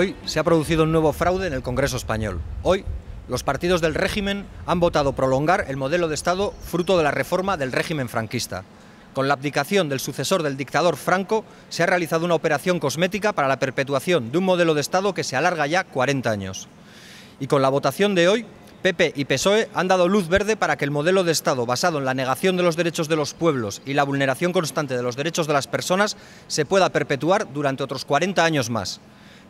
Hoy se ha producido un nuevo fraude en el Congreso español. Hoy los partidos del régimen han votado prolongar el modelo de Estado fruto de la reforma del régimen franquista. Con la abdicación del sucesor del dictador Franco se ha realizado una operación cosmética para la perpetuación de un modelo de Estado que se alarga ya 40 años. Y con la votación de hoy, PP y PSOE han dado luz verde para que el modelo de Estado basado en la negación de los derechos de los pueblos y la vulneración constante de los derechos de las personas se pueda perpetuar durante otros 40 años más.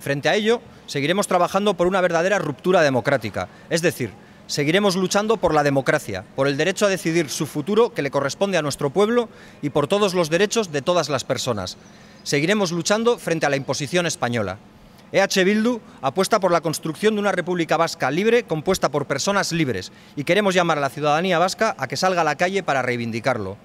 Frente a ello, seguiremos trabajando por una verdadera ruptura democrática, es decir, seguiremos luchando por la democracia, por el derecho a decidir su futuro que le corresponde a nuestro pueblo y por todos los derechos de todas las personas. Seguiremos luchando frente a la imposición española. EH Bildu apuesta por la construcción de una República Vasca libre compuesta por personas libres y queremos llamar a la ciudadanía vasca a que salga a la calle para reivindicarlo.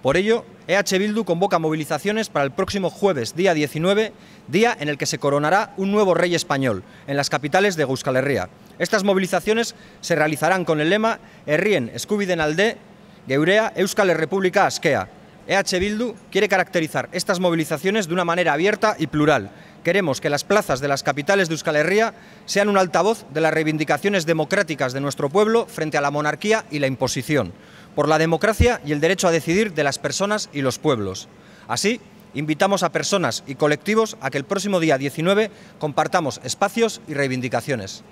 Por ello, EH Bildu convoca movilizaciones para el próximo jueves, día 19, día en el que se coronará un nuevo rey español, en las capitales de Euskal Herria. Estas movilizaciones se realizarán con el lema Errien Escubiden Alde, Geurea Euskal República Askea. EH Bildu quiere caracterizar estas movilizaciones de una manera abierta y plural, Queremos que las plazas de las capitales de Euskal Herria sean un altavoz de las reivindicaciones democráticas de nuestro pueblo frente a la monarquía y la imposición, por la democracia y el derecho a decidir de las personas y los pueblos. Así, invitamos a personas y colectivos a que el próximo día 19 compartamos espacios y reivindicaciones.